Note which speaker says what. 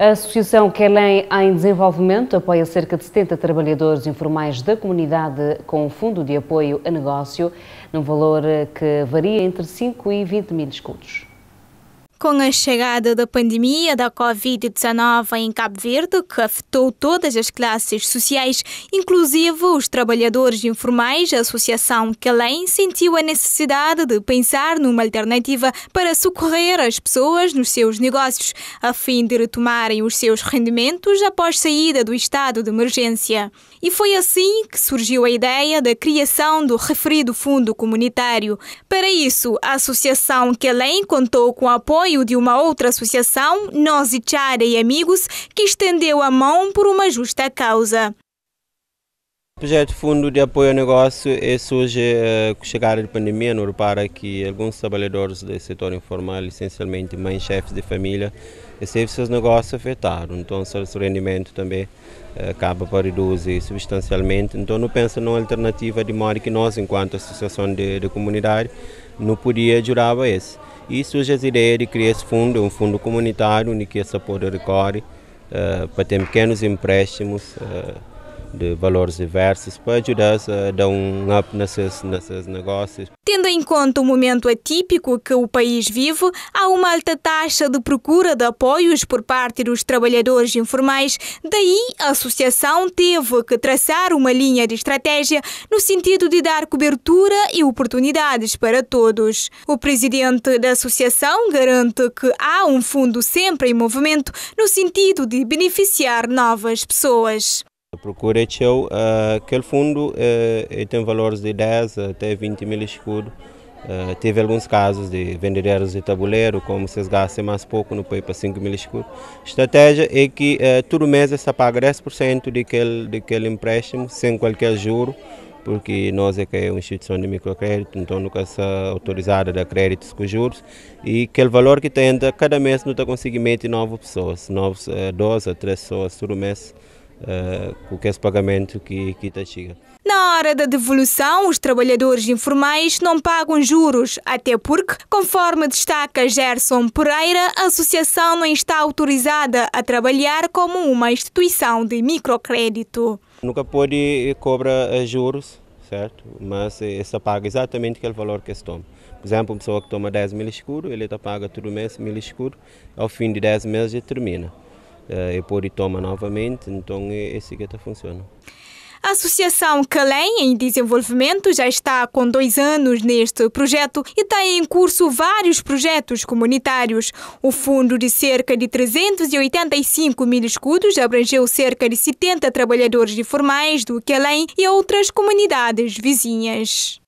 Speaker 1: A Associação Quelém é em Desenvolvimento apoia cerca de 70 trabalhadores informais da comunidade com um fundo de apoio a negócio, num valor que varia entre 5 e 20 mil escudos. Com a chegada da pandemia da Covid-19 em Cabo Verde, que afetou todas as classes sociais, inclusive os trabalhadores informais, a Associação Calém sentiu a necessidade de pensar numa alternativa para socorrer as pessoas nos seus negócios, a fim de retomarem os seus rendimentos após saída do estado de emergência. E foi assim que surgiu a ideia da criação do referido fundo comunitário. Para isso, a Associação Calém contou com o apoio apoio de uma outra associação, Nós e Chara e Amigos, que estendeu a mão por uma justa causa.
Speaker 2: O projeto Fundo de Apoio ao Negócio é surge eh, com a chegada da pandemia no repara que alguns trabalhadores do setor informal, essencialmente mães chefes de família, recebem seus negócios afetados, então seu rendimento também eh, acaba por reduzir substancialmente. Então não pensa numa alternativa de modo que nós, enquanto associação de, de comunidade, não podia ajudar esse. E surge as de criar esse fundo, um fundo comunitário, onde que essa poder recorre uh, para ter pequenos empréstimos. Uh, de valores diversos para ajudar a eh, dar um up nesses, nesses negócios.
Speaker 1: Tendo em conta o momento atípico que o país vive, há uma alta taxa de procura de apoios por parte dos trabalhadores informais. Daí, a associação teve que traçar uma linha de estratégia no sentido de dar cobertura e oportunidades para todos. O presidente da associação garante que há um fundo sempre em movimento no sentido de beneficiar novas pessoas
Speaker 2: procura é eu, uh, eh, aquele fundo uh, tem valores de 10 até 20 mil escudos. Uh, eh, teve alguns casos de vendedores de tabuleiro, como vocês gastem mais pouco, não põe para 5 mil escudos. A estratégia é que uh, todo mês você paga 10% daquele, daquele empréstimo, sem qualquer juro, porque nós é que é uma instituição de microcrédito, então nunca está autorizada a dar créditos com juros. E aquele valor que tenta, cada mês não está conseguindo meter novas pessoas, novos uh, 12 a 3 pessoas todo mês qualquer eh, pagamento que, que está chega.
Speaker 1: Na hora da devolução, os trabalhadores informais não pagam juros, até porque, conforme destaca Gerson Pereira, a associação não está autorizada a trabalhar como uma instituição de microcrédito.
Speaker 2: Nunca pode eh, cobrar eh, juros, certo? Mas essa paga exatamente aquele valor que se toma. Por exemplo, uma pessoa que toma 10 mil escuros, ele está paga todo mês mil escuros, ao fim de 10 meses já termina é pôr e toma novamente, então esse é assim que está funcionando. A
Speaker 1: Associação Calém em Desenvolvimento já está com dois anos neste projeto e tem em curso vários projetos comunitários. O fundo de cerca de 385 mil escudos abrangeu cerca de 70 trabalhadores informais do Calém e outras comunidades vizinhas.